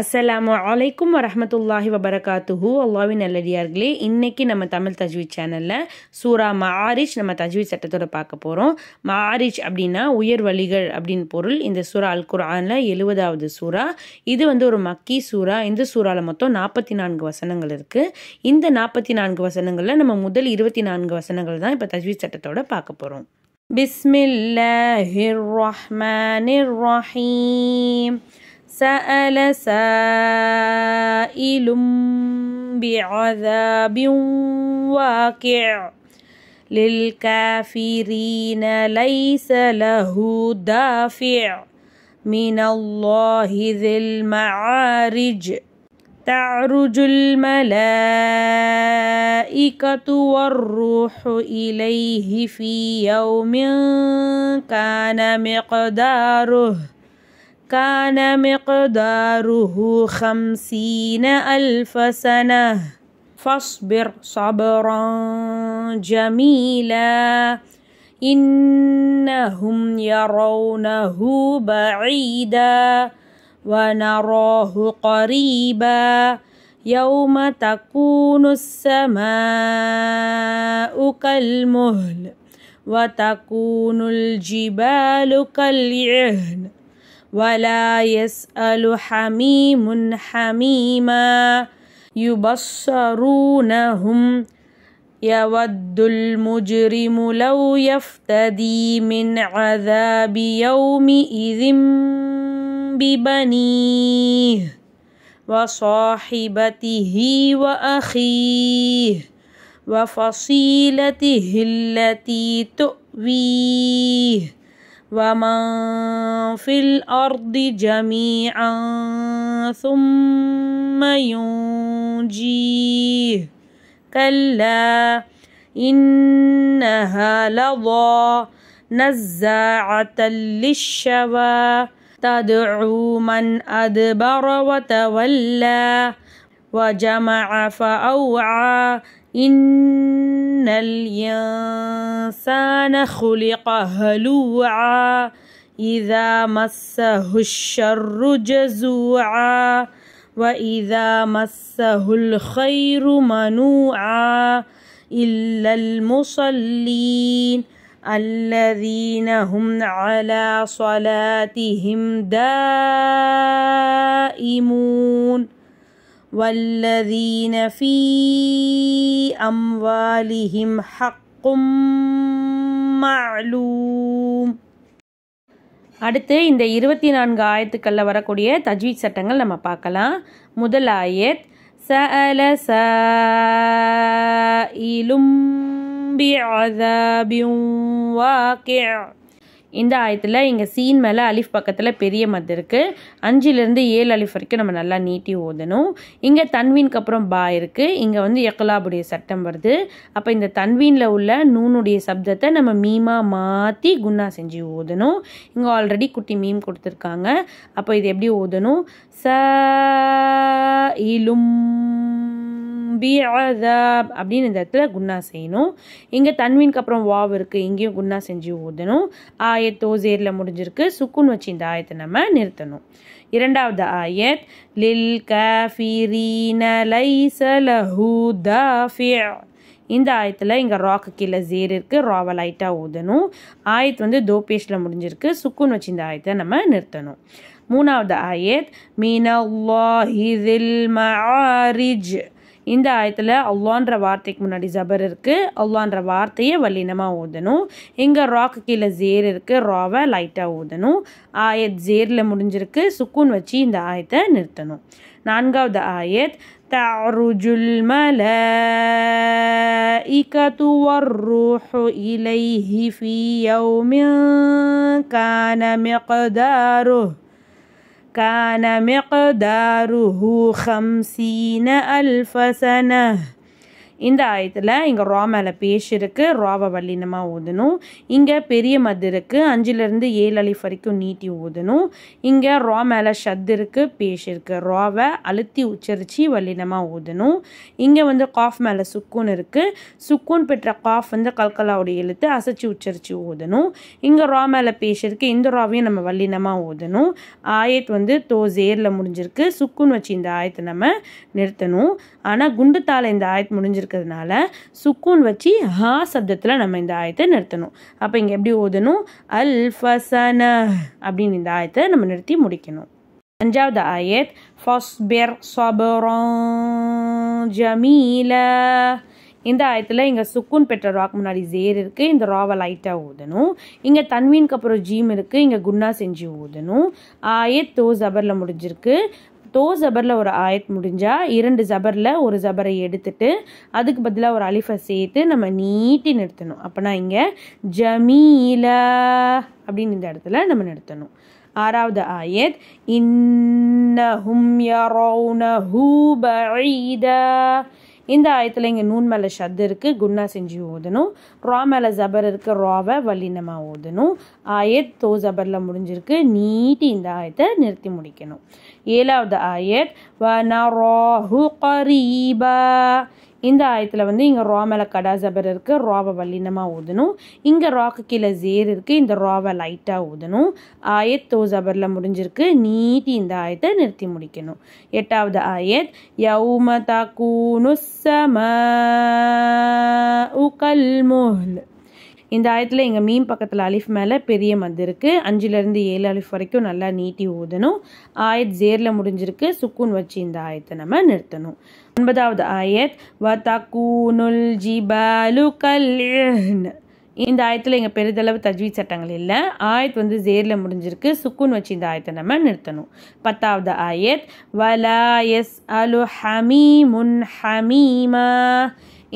அஸ்ஸலாம் வலைக்கும் வரமத்துல்லாஹி வபரகாத்துஹு அல்லாவின் நல்லடியார்களே இன்றைக்கி நம்ம தமிழ் தஜ்வீத் சேனலில் சூரா மாரிஜ் நம்ம தஜ்வீத் சட்டத்தோட பார்க்க போகிறோம் மாரிஜ் அப்படின்னா உயர் வழிகள் அப்படின்னு பொருள் இந்த சூரா அல் குரானில் எழுபதாவது சூறா இது வந்து ஒரு மக்கி சூறா இந்த சூறாவில் மொத்தம் நாற்பத்தி நான்கு வசனங்கள் இருக்குது இந்த நாற்பத்தி நான்கு வசனங்களில் நம்ம முதல் இருபத்தி நான்கு வசனங்கள் தான் இப்போ தஜ்வீத் சட்டத்தோட பார்க்க போகிறோம் பிஸ்மில்லாஹிர் ரஹ்மானிர் ரஹீம் سأل سائل بعذاب واقع للكافرين ليس له دافع من الله ذي المعارج تعرج الملائكة والروح إليه في يوم كان مقداره كان مقداره خمسين ألف سنة فاصبر صبرا جميلا إنهم يرونه بعيدا ونراه قريبا يوم تكون السماء كالمهل وتكون الجبال كالعهن ولا يسأل حميم حميما يبصرونهم يود المجرم لو يفتدي من عذاب يومئذ ببنيه وصاحبته وأخيه وفصيلته التي تؤويه ومن في الأرض جميعا ثم ينجيه كلا إنها لظى نزاعة للشوى تدعو من أدبر وتولى وجمع فأوعى إن الإنسان خلق هلوعا إذا مسه الشر جزوعا وإذا مسه الخير منوعا إلا المصلين الذين هم على صلاتهم دائمون والذين في أموالهم حق معلوم அடுத்து இந்த இருபத்தி நான்கு ஆயத்துக்களில் வரக்கூடிய தஜ்வீத் சட்டங்கள் நம்ம பார்க்கலாம் முதல் ஆயத் سأل سائل بعذاب واقع இந்த ஆயத்தில் இங்கே சீன் மேலே அலிஃப் பக்கத்தில் பெரிய மத் இருக்குது அஞ்சுலேருந்து ஏழு அலிஃப் வரைக்கும் நம்ம நல்லா நீட்டி ஓதணும் இங்கே தன்வீனுக்கு அப்புறம் பா இருக்குது இங்கே வந்து எக்கலாபுடைய சட்டம் வருது அப்போ இந்த தன்வீனில் உள்ள நூனுடைய சப்தத்தை நம்ம மீமாக மாற்றி குண்ணா செஞ்சு ஓதணும் இங்கே ஆல்ரெடி குட்டி மீம் கொடுத்துருக்காங்க அப்போ இது எப்படி ஓதணும் ச இலும் பி அதப் அப்படின்னு இந்த இடத்துல குன்னா செய்யணும் இங்கே தன்வீனுக்கு அப்புறம் வாவ் இருக்குது இங்கேயும் குன்னா செஞ்சு ஊதணும் ஆயத்தோ ஜேரில் முடிஞ்சிருக்கு சுக்குன் வச்சு இந்த ஆயத்தை நம்ம நிறுத்தணும் இரண்டாவது ஆயத் லில் இந்த ஆயத்தில் இங்கே ராக்கு கீழே ஜேர் இருக்குது ராவை லைட்டாக ஊதணும் ஆயத் வந்து தோபேஷில் முடிஞ்சிருக்கு சுக்குன்னு வச்சு இந்த ஆயத்தை நம்ம நிறுத்தணும் மூணாவது ஆயத் இதில் மாரிஜ் இந்த ஆயத்தில் அவ்வான்ற வார்த்தைக்கு முன்னாடி ஜபர் இருக்குது அவ்வான்ற வார்த்தையை வல்லினமாக ஊதணும் இங்கே ராக்கு கீழே ஜேர் இருக்குது ராவை லைட்டாக ஊதணும் ஆயத் ஜேரில் முடிஞ்சிருக்கு சுக்கூன் வச்சு இந்த ஆயத்தை நிறுத்தணும் நான்காவது ஆயத் தருஜுல் மல والروح إليه في يوم كان كان مقداره خمسين ألف سنة இந்த ஆயத்தில் இங்கே ரா மேலே பேஷ் இருக்குது ராவை வல்லினமாக ஊதணும் இங்கே பெரிய மது இருக்குது அஞ்சுலேருந்து ஏழு அலிஃப் வரைக்கும் நீட்டி ஊதணும் இங்கே ரா மேலே ஷத் இருக்குது பேஷ் இருக்குது ராவை அழுத்தி உச்சரித்து வல்லினமாக ஊதணும் இங்கே வந்து காஃப் மேலே சுக்கூன் இருக்குது சுக்கூன் பெற்ற காஃப் வந்து கல்கலாவுடைய எழுத்து அசைச்சு உச்சரித்து ஊதணும் இங்கே ரா மேலே பேஷ் இருக்குது இந்த ராவையும் நம்ம வல்லினமாக ஊதணும் ஆயத் வந்து தோ ஜேரில் முடிஞ்சிருக்கு சுக்குன் வச்சு இந்த ஆயத்தை நம்ம நிறுத்தணும் ஆனால் குண்டுத்தால் இந்த ஆயத் முடிஞ்சிருக்கு வச்சுருக்கிறதுனால சுக்கூன் வச்சு ஹா சப்தத்தில் நம்ம இந்த ஆயத்தை நிறுத்தணும் அப்போ இங்கே எப்படி ஓதணும் அல் ஃபசன அப்படின்னு இந்த ஆயத்தை நம்ம நிறுத்தி முடிக்கணும் அஞ்சாவது ஆயத் ஃபஸ்பெர் ஜமீல இந்த ஆயத்தில் இங்கே சுக்குன் பெற்ற ராக் முன்னாடி ஜேர் இருக்குது இந்த ராவை லைட்டாக ஊதணும் இங்கே தன்வீனுக்கு அப்புறம் ஜீம் இருக்குது இங்கே குன்னா செஞ்சு ஊதணும் ஆயத் தோ ஜபரில் முடிஞ்சிருக்கு தோ ஜபரில் ஒரு ஆயத் முடிஞ்சால் இரண்டு ஜபரில் ஒரு ஜபரை எடுத்துட்டு அதுக்கு பதிலாக ஒரு அலிஃபை சேர்த்து நம்ம நீட்டி நிறுத்தணும் அப்போனா இங்கே ஜமீல அப்படின்னு இந்த இடத்துல நம்ம நிறுத்தணும் ஆறாவது ஆயத் இன்னஹும் யரௌனஹு பஈதா இந்த ஆயத்தில் இங்கே நூன் மேலே ஷத் இருக்குது குன்னா செஞ்சு ஓதணும் ரா மேலே ஜபர் இருக்குது ராவை வல்லினமாக ஓதணும் ஆயத் தோ ஜபரில் முடிஞ்சிருக்கு நீட்டி இந்த ஆயத்தை நிறுத்தி முடிக்கணும் ஏழாவது ஆயத் வ ந ராஹு கரீபா இந்த ஆயத்தில் வந்து இங்கே ரா மேலே கடா ஜபர் இருக்குது ராவை வல்லினமாக ஊதணும் இங்கே ராக்கு கீழே ஜேர் இருக்குது இந்த ராவை லைட்டாக ஊதணும் ஆயத் தோ ஜபரில் முடிஞ்சிருக்கு நீட்டி இந்த ஆயத்தை நிறுத்தி முடிக்கணும் எட்டாவது ஆயத் யவுமதா கூனு சம உகல் முஹ்ல் இந்த ஆயத்தில் எங்கள் மீன் பக்கத்தில் அலிஃப் மேலே பெரிய மந்த் இருக்குது அஞ்சுலேருந்து ஏழு அலிஃப் வரைக்கும் நல்லா நீட்டி ஊதணும் ஆயத் ஜேரில் முடிஞ்சிருக்கு சுக்குன் வச்சு இந்த ஆயத்தை நம்ம நிறுத்தணும் ஒன்பதாவது ஆயத் வ தக்கூனுல் ஜிபாலு கல்யன் இந்த ஆயத்தில் எங்கள் பெரிதளவு தஜ்வி சட்டங்கள் இல்லை ஆயத் வந்து ஜேரில் முடிஞ்சிருக்கு சுக்குன் வச்சு இந்த ஆயத்தை நம்ம நிறுத்தணும் பத்தாவது ஆயத் வலா எஸ் அலு ஹமீ முன் ஹமீமா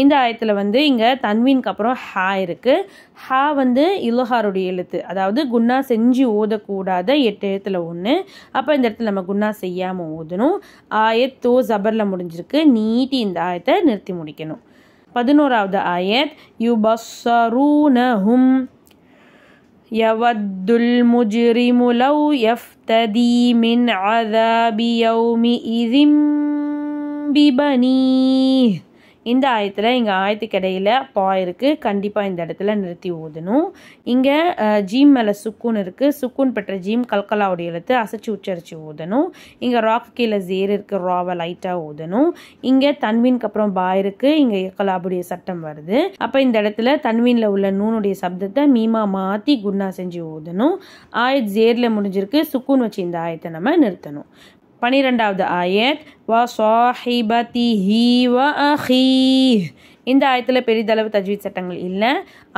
இந்த ஆயத்தில் வந்து இங்கே தன்வீனுக்கு அப்புறம் ஹா இருக்குது ஹா வந்து இலுஹாருடைய எழுத்து அதாவது குன்னா செஞ்சு ஓதக்கூடாத எட்டு எழுத்தில் ஒன்று அப்போ இந்த இடத்துல நம்ம குன்னா செய்யாமல் ஓதணும் ஆயத் தோ ஜபரில் முடிஞ்சிருக்கு நீட்டி இந்த ஆயத்தை நிறுத்தி முடிக்கணும் பதினோராவது ஆயத் யுபஸ்ஸரூனஹும் யவத்துல் المجرم எஃப் يفتدي من عذاب يومئذ ببنيه இந்த ஆயத்தில் இங்கே ஆயத்துக்கு இடையில் பா இருக்குது கண்டிப்பாக இந்த இடத்துல நிறுத்தி ஊதணும் இங்கே ஜீம் மேலே சுக்கூன் இருக்குது சுக்கூன் பெற்ற ஜீம் கல்கலாவுடைய எழுத்து அசைச்சு உச்சரித்து ஊதணும் இங்கே ராக்கு கீழே ஜேர் இருக்குது ராவை லைட்டாக ஊதணும் இங்கே தன்வீனுக்கு அப்புறம் பா இருக்குது இங்கே கலாபுடைய சட்டம் வருது அப்போ இந்த இடத்துல தன்வீனில் உள்ள நூனுடைய சப்தத்தை மீமா மாற்றி குண்ணா செஞ்சு ஊதணும் ஆயத் ஜேரில் முடிஞ்சிருக்கு சுக்கூன் வச்சு இந்த ஆயத்தை நம்ம நிறுத்தணும் பனிரெண்டாவது ஆயத் வ சாஹிபதி ஹி வ அஹீ இந்த ஆயத்தில் பெரிதளவு தஜ்வீத் சட்டங்கள் இல்லை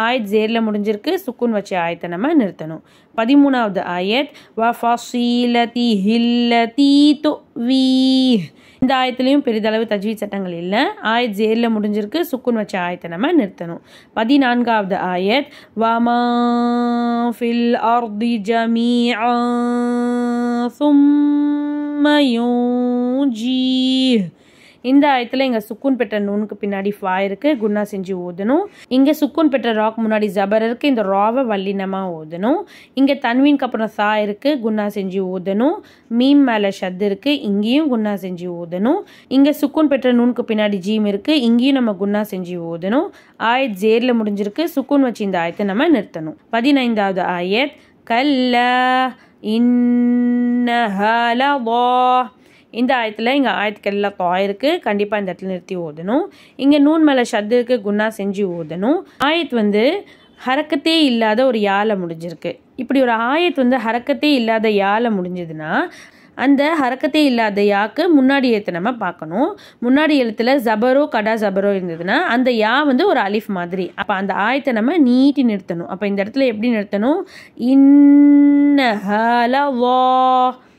ஆயத் ஜேரில் முடிஞ்சிருக்கு சுக்குன் வச்ச ஆயத்தை நம்ம நிறுத்தணும் பதிமூணாவது ஆயத் வ ஃபசீலதி ஹில்லதி தொ வீ இந்த ஆயத்துலேயும் பெரிதளவு தஜ்வீத் சட்டங்கள் இல்லை ஆயத் ஜேரில் முடிஞ்சிருக்கு சுக்குன் வச்ச ஆயத்தை நம்ம நிறுத்தணும் பதினான்காவது ஆயத் வமா ஃபில் அர்தி ஜமீ சும் ஜி இந்த ஆயத்தில் இங்கே சுக்கூன் பெற்ற நூனுக்கு பின்னாடி ஃபாய் இருக்குது குன்னா செஞ்சு ஓதணும் இங்கே சுக்குன் பெற்ற ராக் முன்னாடி ஜபர் இருக்குது இந்த ராவை வல்லினமாக ஓதணும் இங்கே தன்வீனுக்கு அப்புறம் சா இருக்குது குன்னா செஞ்சு ஓதணும் மீம் மேலே ஷத் இருக்குது இங்கேயும் குன்னா செஞ்சு ஓதணும் இங்கே சுக்குன் பெற்ற நூனுக்கு பின்னாடி ஜீம் இருக்குது இங்கேயும் நம்ம குன்னா செஞ்சு ஓதணும் ஆயத் ஜேரில் முடிஞ்சிருக்கு சுக்குன் வச்சு இந்த ஆயத்தை நம்ம நிறுத்தணும் பதினைந்தாவது ஆயத் கல்ல இன் லதா இந்த ஆயத்தில் இங்கே ஆயத்துக்கெல்லாம் தோயிருக்கு கண்டிப்பாக இந்த இடத்துல நிறுத்தி ஓதணும் இங்கே நூன் மேலே ஷத்து குண்ணா குன்னா செஞ்சு ஓதணும் ஆயத் வந்து ஹரக்கத்தே இல்லாத ஒரு யாழை முடிஞ்சிருக்கு இப்படி ஒரு ஆயத் வந்து ஹரக்கத்தே இல்லாத யாழை முடிஞ்சதுன்னா அந்த ஹரக்கத்தே இல்லாத யாக்கு முன்னாடி எழுத்து நம்ம பார்க்கணும் முன்னாடி எழுத்தில் ஜபரோ கடா ஜபரோ இருந்ததுன்னா அந்த யா வந்து ஒரு அலிஃப் மாதிரி அப்போ அந்த ஆயத்தை நம்ம நீட்டி நிறுத்தணும் அப்போ இந்த இடத்துல எப்படி நிறுத்தணும் இன்னஹலவா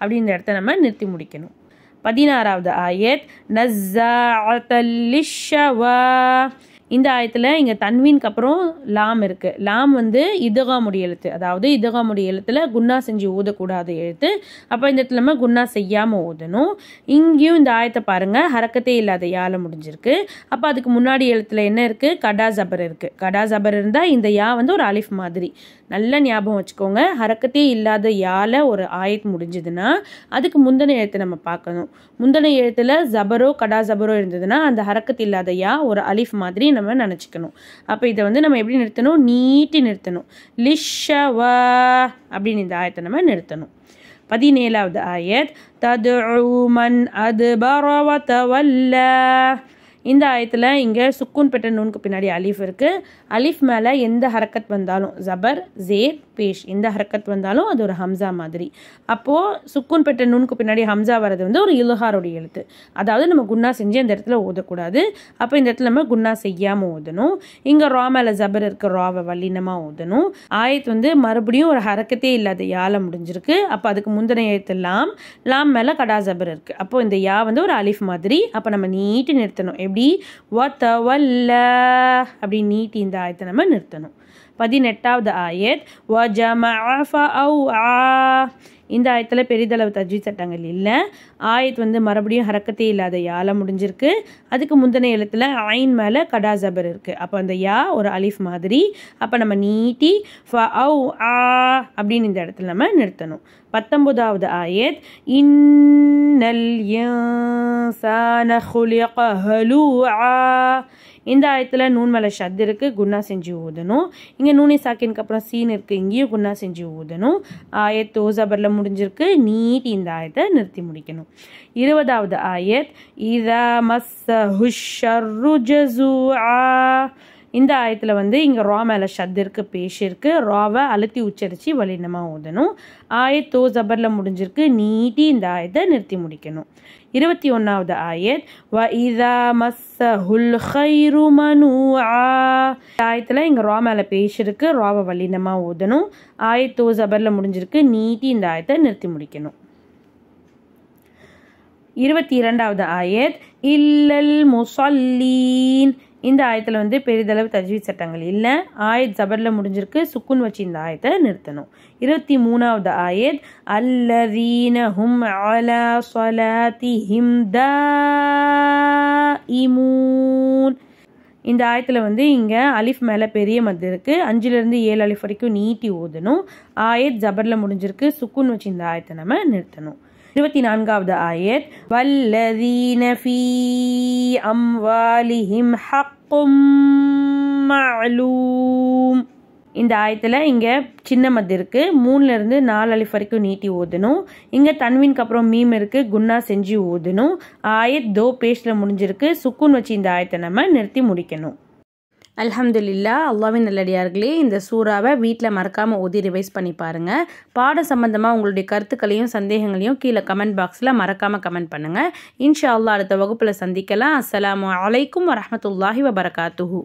அப்படின்ற இடத்த நம்ம நிறுத்தி முடிக்கணும் பதினாறாவது ஆயத் நஸ்ஸா இந்த ஆயத்தில் இங்கே தன்வீனுக்கு அப்புறம் லாம் இருக்குது லாம் வந்து இதகாமுடி எழுத்து அதாவது இதகாமுடி எழுத்தில் குன்னா செஞ்சு ஊதக்கூடாத எழுத்து அப்போ இந்த இடத்துல நம்ம குன்னா செய்யாமல் ஊதணும் இங்கேயும் இந்த ஆயத்தை பாருங்கள் ஹரக்கத்தே இல்லாத யால முடிஞ்சிருக்கு அப்போ அதுக்கு முன்னாடி எழுத்துல என்ன இருக்குது கடா ஜபர் இருக்குது கடா ஜபர் இருந்தால் இந்த யா வந்து ஒரு அலிஃப் மாதிரி நல்ல ஞாபகம் வச்சுக்கோங்க ஹரக்கத்தே இல்லாத யால ஒரு ஆயத் முடிஞ்சதுன்னா அதுக்கு முந்தின எழுத்தை நம்ம பார்க்கணும் முந்தின எழுத்தில் ஜபரோ கடா ஜபரோ இருந்ததுன்னா அந்த ஹரக்கத்து இல்லாத யா ஒரு அலிஃப் மாதிரி நம்ம நினச்சிக்கணும் அப்போ இதை வந்து நம்ம எப்படி நிறுத்தணும் நீட்டி நிறுத்தணும் லிஷவா அப்படின்னு இந்த ஆயத்தை நம்ம நிறுத்தணும் பதினேழாவது ஆயத் தது மன் அது பரவ தவல்ல இந்த ஆயத்தில் இங்கே சுக்கூன் பெற்ற நூனுக்கு பின்னாடி அலீஃப் இருக்குது அலீஃப் மேலே எந்த ஹரக்கத் வந்தாலும் ஜபர் ஜேர் பேஷ் எந்த ஹரக்கத் வந்தாலும் அது ஒரு ஹம்சா மாதிரி அப்போது சுக்கூன் பெற்ற நூனுக்கு பின்னாடி ஹம்சா வர்றது வந்து ஒரு இலுஹாருடைய எழுத்து அதாவது நம்ம குன்னா செஞ்சு அந்த இடத்துல ஓதக்கூடாது அப்போ இந்த இடத்துல நம்ம குன்னா செய்யாமல் ஓதணும் இங்கே ரா மேலே ஜபர் இருக்க ராவை வல்லினமாக ஓதணும் ஆயத் வந்து மறுபடியும் ஒரு ஹரக்கத்தே இல்லாத யால முடிஞ்சிருக்கு அப்போ அதுக்கு முந்தின எழுத்து லாம் லாம் மேலே கடா ஜபர் இருக்குது அப்போது இந்த யா வந்து ஒரு அலிஃப் மாதிரி அப்போ நம்ம நீட்டு நிறுத்தணும் எப்படி அப்படி ஒத்தவல்ல அப்படி நீட்டி இந்த ஆயத்தை நம்ம நிறுத்தணும் பதினெட்டாவது ஆயத் இந்த ஆயத்தில் பெரிதளவு தஜ்வி சட்டங்கள் இல்லை ஆயத் வந்து மறுபடியும் ஹரக்கத்தே இல்லாத யால முடிஞ்சிருக்கு அதுக்கு முந்தின இடத்துல ஐன் மேலே கடா ஜபர் இருக்குது அப்போ அந்த யா ஒரு அலிஃப் மாதிரி அப்போ நம்ம நீட்டி ஃப ஆ அப்படின்னு இந்த இடத்துல நம்ம நிறுத்தணும் பத்தொன்பதாவது ஆயத் இன்னல் இந்த ஆயத்தில் நூன் மேலே ஷத் இருக்குது குன்னா செஞ்சு ஊதணும் இங்கே நூனி சாக்கினுக்கு அப்புறம் சீன் இருக்குது இங்கேயும் குன்னா செஞ்சு ஊதணும் ஆயத் தோசபரில் முடிஞ்சிருக்கு நீட்டி இந்த ஆயத்தை நிறுத்தி முடிக்கணும் இருபதாவது ஆயத் இதா மஸ்ஸு ஷர்ரு ஆ இந்த ஆயத்தில் வந்து இங்கே ரா மேலே ஷத் இருக்குது ராவை அழுத்தி உச்சரித்து வலினமாக ஓதணும் ஆயத்தோ ஜபரில் முடிஞ்சிருக்கு நீட்டி இந்த ஆயத்தை நிறுத்தி முடிக்கணும் இருபத்தி ஒன்றாவது ஆயத் வ இதா மஸ்ஸஹுல் ஹைரு ஆ ஆயத்தில் இங்கே ரா மேலே பேஷிருக்கு ராவை வலினமாக ஓதணும் ஆயத்தோ ஜபரில் முடிஞ்சிருக்கு நீட்டி இந்த ஆயத்தை நிறுத்தி முடிக்கணும் இருபத்தி இரண்டாவது ஆயத் இல்லல் முசல்லீன் இந்த ஆயத்தில் வந்து பெரிதளவு தஜ்வீத் சட்டங்கள் இல்லை ஆயத் ஜபரில் முடிஞ்சிருக்கு சுக்குன் வச்சு இந்த ஆயத்தை நிறுத்தணும் இருபத்தி மூணாவது ஆயத் அல்லதீனஹும் ஹும் அலா சொலாதி ஹிம் இந்த ஆயத்தில் வந்து இங்கே அலிஃப் மேலே பெரிய மத்து இருக்குது அஞ்சுலேருந்து ஏழு அலிஃப் வரைக்கும் நீட்டி ஓதணும் ஆயத் ஜபரில் முடிஞ்சிருக்கு சுக்குன் வச்சு இந்த ஆயத்தை நம்ம நிறுத்தணும் இருபத்தி நான்காவது ஆயத் வல்லதீன ஃபீ அம்வாலிஹிம் ஹக்கும் இந்த ஆயத்தில் இங்கே சின்ன மத் இருக்குது மூணுலேருந்து நாலு அலிஃப் வரைக்கும் நீட்டி ஊதணும் இங்கே தன்வின்க்கு அப்புறம் மீம் இருக்குது குன்னா செஞ்சு ஊதணும் ஆயத் தோ பேஸ்டில் முடிஞ்சிருக்கு சுக்குன் வச்சு இந்த ஆயத்தை நம்ம நிறுத்தி முடிக்கணும் அல்ஹம்துலில்லா அல்லாவின் நல்லடியார்களே இந்த சூறாவை வீட்டில் மறக்காமல் ஊதி ரிவைஸ் பண்ணி பாருங்கள் பாடம் சம்மந்தமாக உங்களுடைய கருத்துக்களையும் சந்தேகங்களையும் கீழே கமெண்ட் பாக்ஸில் மறக்காமல் கமெண்ட் பண்ணுங்கள் இன்ஷா அல்லா அடுத்த வகுப்பில் சந்திக்கலாம் அஸ்லாம் வலைக்கம் வரமத்துல்லாஹி வபரகாத்துஹூ